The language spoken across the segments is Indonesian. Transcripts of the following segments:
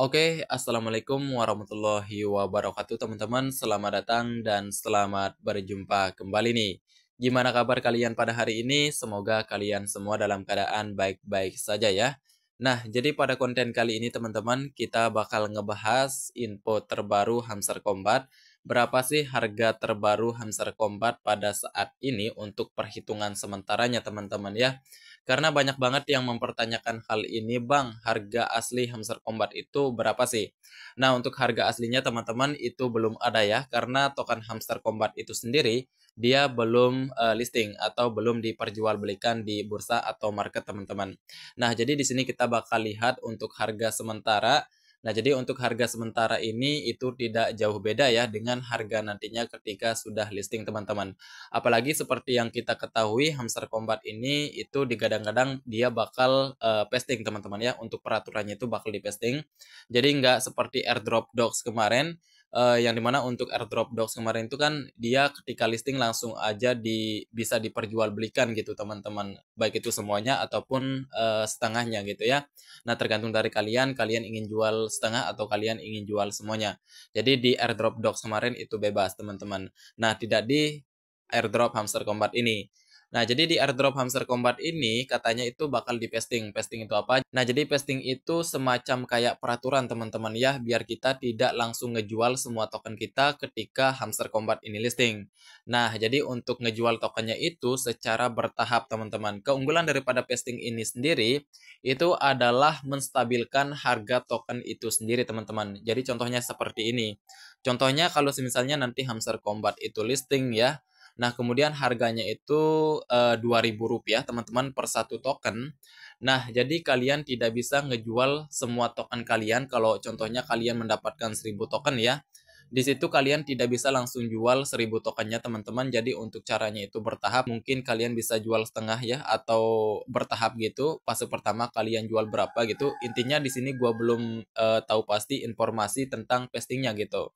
Oke, okay, assalamualaikum warahmatullahi wabarakatuh, teman-teman. Selamat datang dan selamat berjumpa kembali nih. Gimana kabar kalian pada hari ini? Semoga kalian semua dalam keadaan baik-baik saja ya. Nah, jadi pada konten kali ini, teman-teman, kita bakal ngebahas info terbaru Hamster Combat Berapa sih harga terbaru Hamster combat pada saat ini untuk perhitungan sementaranya teman-teman ya? Karena banyak banget yang mempertanyakan hal ini, Bang, harga asli Hamster combat itu berapa sih? Nah, untuk harga aslinya teman-teman itu belum ada ya, karena token Hamster combat itu sendiri dia belum uh, listing atau belum diperjualbelikan di bursa atau market teman-teman. Nah, jadi di sini kita bakal lihat untuk harga sementara Nah, jadi untuk harga sementara ini itu tidak jauh beda ya dengan harga nantinya ketika sudah listing teman-teman. Apalagi seperti yang kita ketahui hamster combat ini itu digadang-gadang dia bakal uh, pasting teman-teman ya untuk peraturannya itu bakal di pasting. Jadi nggak seperti airdrop dogs kemarin uh, yang dimana untuk airdrop dogs kemarin itu kan dia ketika listing langsung aja di bisa diperjualbelikan gitu teman-teman baik itu semuanya ataupun uh, setengahnya gitu ya nah tergantung dari kalian kalian ingin jual setengah atau kalian ingin jual semuanya jadi di airdrop dogs kemarin itu bebas teman-teman nah tidak di airdrop hamster combat ini Nah, jadi di airdrop hamster combat ini katanya itu bakal di pasting. Pasting itu apa? Nah, jadi pasting itu semacam kayak peraturan teman-teman ya, biar kita tidak langsung ngejual semua token kita ketika hamster combat ini listing. Nah, jadi untuk ngejual tokennya itu secara bertahap teman-teman. Keunggulan daripada pasting ini sendiri itu adalah menstabilkan harga token itu sendiri teman-teman. Jadi contohnya seperti ini. Contohnya kalau misalnya nanti hamster combat itu listing ya, Nah, kemudian harganya itu uh, eh, Rp2.000 teman-teman per satu token. Nah, jadi kalian tidak bisa ngejual semua token kalian kalau contohnya kalian mendapatkan 1000 token ya. Di situ kalian tidak bisa langsung jual 1000 tokennya teman-teman. Jadi untuk caranya itu bertahap. Mungkin kalian bisa jual setengah ya atau bertahap gitu. Fase pertama kalian jual berapa gitu. Intinya di sini gua belum uh, tahu pasti informasi tentang pastingnya gitu.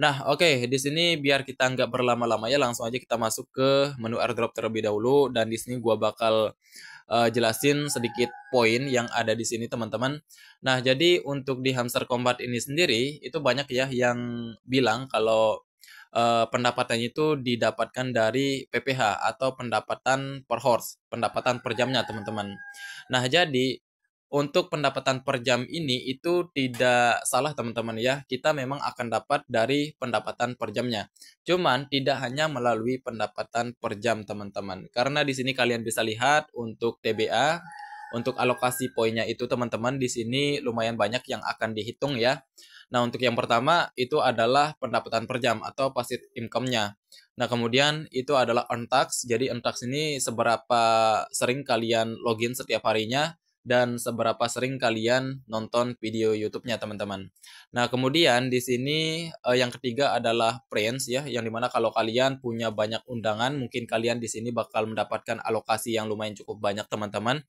Nah, oke, okay, di sini biar kita nggak berlama-lama ya langsung aja kita masuk ke menu airdrop terlebih dahulu dan di sini gua bakal uh, jelasin sedikit poin yang ada di sini teman-teman. Nah, jadi untuk di hamster combat ini sendiri itu banyak ya yang bilang kalau uh, pendapatannya itu didapatkan dari PPH atau pendapatan per horse, pendapatan per jamnya teman-teman. Nah, jadi untuk pendapatan per jam ini itu tidak salah teman-teman ya. Kita memang akan dapat dari pendapatan per jamnya. Cuman tidak hanya melalui pendapatan per jam teman-teman. Karena di sini kalian bisa lihat untuk TBA, untuk alokasi poinnya itu teman-teman di sini lumayan banyak yang akan dihitung ya. Nah, untuk yang pertama itu adalah pendapatan per jam atau passive income-nya. Nah, kemudian itu adalah earn tax. Jadi earn tax ini seberapa sering kalian login setiap harinya dan seberapa sering kalian nonton video YouTube-nya teman-teman. Nah kemudian di sini eh, yang ketiga adalah friends ya, yang dimana kalau kalian punya banyak undangan, mungkin kalian di sini bakal mendapatkan alokasi yang lumayan cukup banyak teman-teman.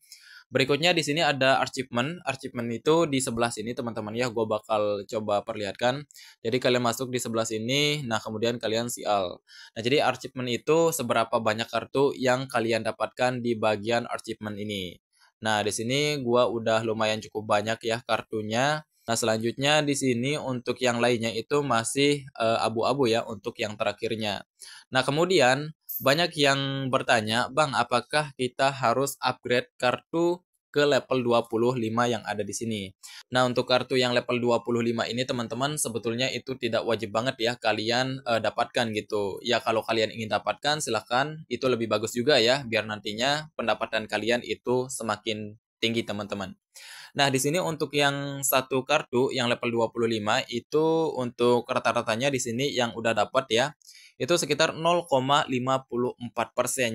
Berikutnya di sini ada achievement. Achievement itu di sebelah sini teman-teman ya, gue bakal coba perlihatkan. Jadi kalian masuk di sebelah sini, nah kemudian kalian sial. Nah jadi achievement itu seberapa banyak kartu yang kalian dapatkan di bagian achievement ini. Nah, di sini gua udah lumayan cukup banyak ya kartunya. Nah, selanjutnya di sini untuk yang lainnya itu masih eh, abu-abu uh, ya untuk yang terakhirnya. Nah, kemudian banyak yang bertanya, "Bang, apakah kita harus upgrade kartu ke level 25 yang ada di sini. Nah, untuk kartu yang level 25 ini teman-teman sebetulnya itu tidak wajib banget ya kalian e, dapatkan gitu. Ya kalau kalian ingin dapatkan silahkan itu lebih bagus juga ya biar nantinya pendapatan kalian itu semakin tinggi teman-teman. Nah, di sini untuk yang satu kartu yang level 25 itu untuk rata-ratanya di sini yang udah dapat ya. Itu sekitar 0,54%.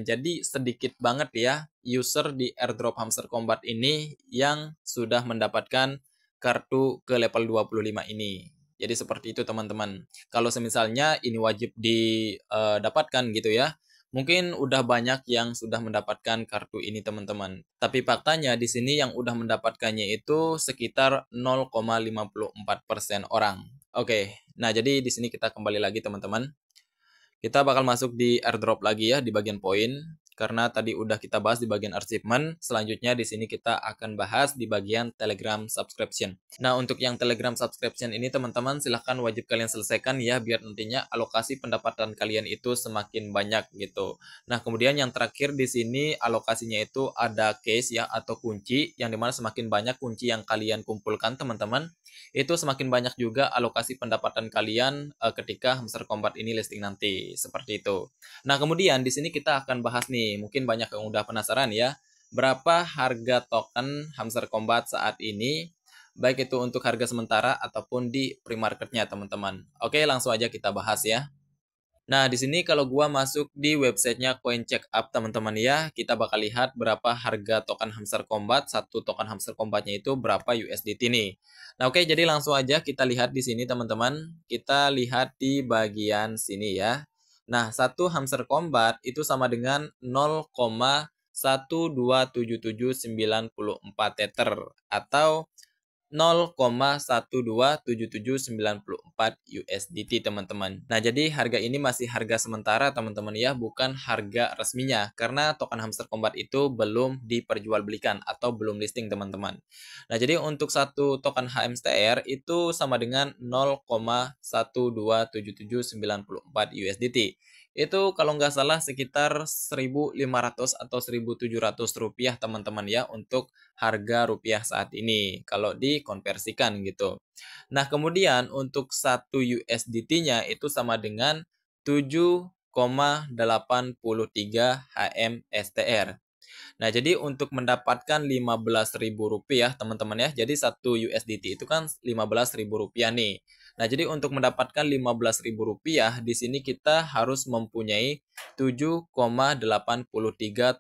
Jadi sedikit banget ya user di airdrop hamster combat ini yang sudah mendapatkan kartu ke level 25 ini. Jadi seperti itu teman-teman. Kalau semisalnya ini wajib didapatkan eh, gitu ya. Mungkin udah banyak yang sudah mendapatkan kartu ini teman-teman. Tapi faktanya di sini yang udah mendapatkannya itu sekitar 0,54% orang. Oke, nah jadi di sini kita kembali lagi teman-teman. Kita bakal masuk di airdrop lagi ya di bagian poin karena tadi udah kita bahas di bagian achievement. Selanjutnya di sini kita akan bahas di bagian Telegram subscription. Nah, untuk yang Telegram subscription ini teman-teman silahkan wajib kalian selesaikan ya biar nantinya alokasi pendapatan kalian itu semakin banyak gitu. Nah, kemudian yang terakhir di sini alokasinya itu ada case ya atau kunci yang dimana semakin banyak kunci yang kalian kumpulkan teman-teman itu semakin banyak juga alokasi pendapatan kalian uh, ketika Hamster Combat ini listing nanti, seperti itu. Nah, kemudian di sini kita akan bahas nih, mungkin banyak yang udah penasaran ya, berapa harga token Hamster Combat saat ini, baik itu untuk harga sementara ataupun di pre-marketnya, teman-teman. Oke, langsung aja kita bahas ya. Nah, di sini kalau gua masuk di websitenya Coin Up, teman-teman ya, kita bakal lihat berapa harga token Hamster Combat, satu token Hamster Combatnya itu berapa USDT nih. Nah, oke, jadi langsung aja kita lihat di sini teman-teman. Kita lihat di bagian sini ya. Nah, satu Hamster Combat itu sama dengan 0,127794 tether atau 0,127794 USDT teman-teman. Nah jadi harga ini masih harga sementara teman-teman ya bukan harga resminya karena token hamster combat itu belum diperjualbelikan atau belum listing teman-teman. Nah jadi untuk satu token HMSTR itu sama dengan 0,127794 USDT. Itu kalau nggak salah sekitar 1.500 atau 1.700 rupiah teman-teman ya untuk harga rupiah saat ini kalau dikonversikan gitu. Nah kemudian untuk satu USDT-nya itu sama dengan 7,83 HM Nah, jadi untuk mendapatkan 15.000 rupiah teman-teman ya. Jadi satu USDT itu kan 15.000 rupiah nih. Nah, jadi untuk mendapatkan Rp15.000 di sini kita harus mempunyai 7,83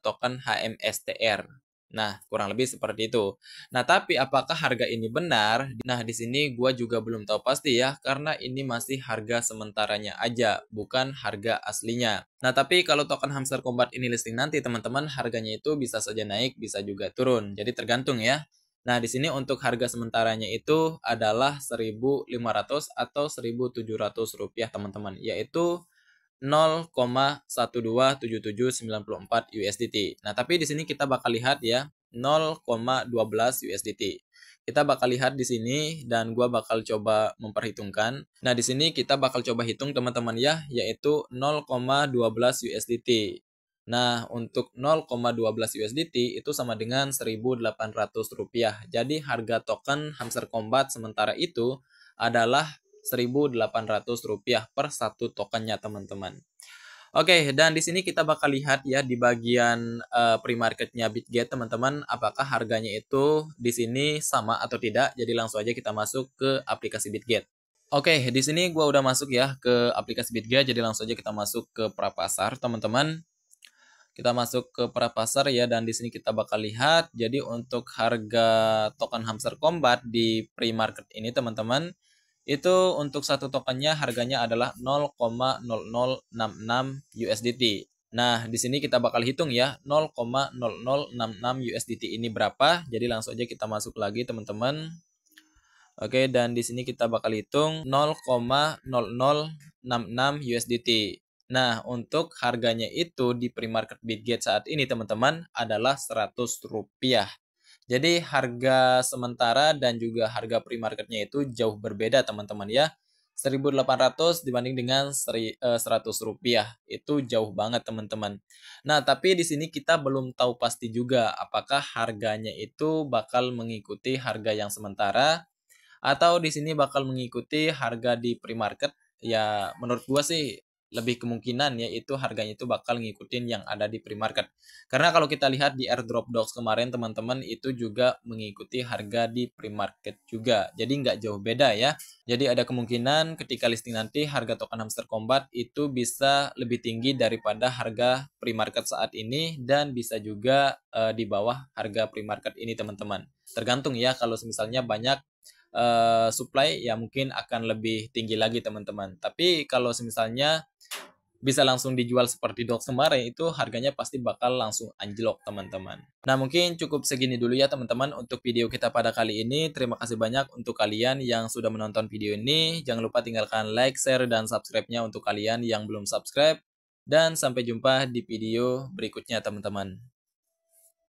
token HMSTR. Nah, kurang lebih seperti itu. Nah, tapi apakah harga ini benar? Nah, di sini gue juga belum tahu pasti ya, karena ini masih harga sementaranya aja, bukan harga aslinya. Nah, tapi kalau token Hamster Combat ini listing nanti, teman-teman, harganya itu bisa saja naik, bisa juga turun. Jadi tergantung ya. Nah, di sini untuk harga sementaranya itu adalah 1.500 atau 1.700 rupiah teman-teman, yaitu 0,127794 USDT. Nah, tapi di sini kita bakal lihat ya 0,12 USDT. Kita bakal lihat di sini dan gua bakal coba memperhitungkan. Nah, di sini kita bakal coba hitung teman-teman ya, yaitu 0,12 USDT. Nah, untuk 0,12 USDT itu sama dengan 1.800 rupiah. Jadi harga token Hamster Combat sementara itu adalah 1.800 rupiah per satu tokennya teman-teman. Oke, dan di sini kita bakal lihat ya di bagian uh, pre-marketnya Bitget teman-teman, apakah harganya itu di sini sama atau tidak. Jadi langsung aja kita masuk ke aplikasi Bitget. Oke, di sini gue udah masuk ya ke aplikasi Bitget, jadi langsung aja kita masuk ke prapasar teman-teman. Kita masuk ke para pasar ya dan di sini kita bakal lihat jadi untuk harga token hamster combat di pre-market ini teman-teman itu untuk satu tokennya harganya adalah 0,0066 USDT. Nah, di sini kita bakal hitung ya 0,0066 USDT ini berapa. Jadi langsung aja kita masuk lagi teman-teman. Oke, dan di sini kita bakal hitung 0,0066 USDT. Nah, untuk harganya itu di pre-market Bitget saat ini teman-teman adalah Rp100. Jadi harga sementara dan juga harga pre-marketnya itu jauh berbeda teman-teman ya. 1800 dibanding dengan 100 eh, rupiah itu jauh banget teman-teman. Nah tapi di sini kita belum tahu pasti juga apakah harganya itu bakal mengikuti harga yang sementara atau di sini bakal mengikuti harga di pre-market. Ya menurut gua sih lebih kemungkinan ya itu harganya itu bakal ngikutin yang ada di pre-market. Karena kalau kita lihat di airdrop dogs kemarin teman-teman itu juga mengikuti harga di pre-market juga. Jadi nggak jauh beda ya. Jadi ada kemungkinan ketika listing nanti harga token hamster combat itu bisa lebih tinggi daripada harga pre-market saat ini dan bisa juga uh, di bawah harga pre-market ini teman-teman. Tergantung ya kalau misalnya banyak Eh, supply ya mungkin akan lebih tinggi lagi teman-teman. Tapi kalau misalnya bisa langsung dijual seperti dog kemarin itu harganya pasti bakal langsung anjlok teman-teman. Nah mungkin cukup segini dulu ya teman-teman untuk video kita pada kali ini. Terima kasih banyak untuk kalian yang sudah menonton video ini. Jangan lupa tinggalkan like, share, dan subscribe-nya untuk kalian yang belum subscribe. Dan sampai jumpa di video berikutnya teman-teman.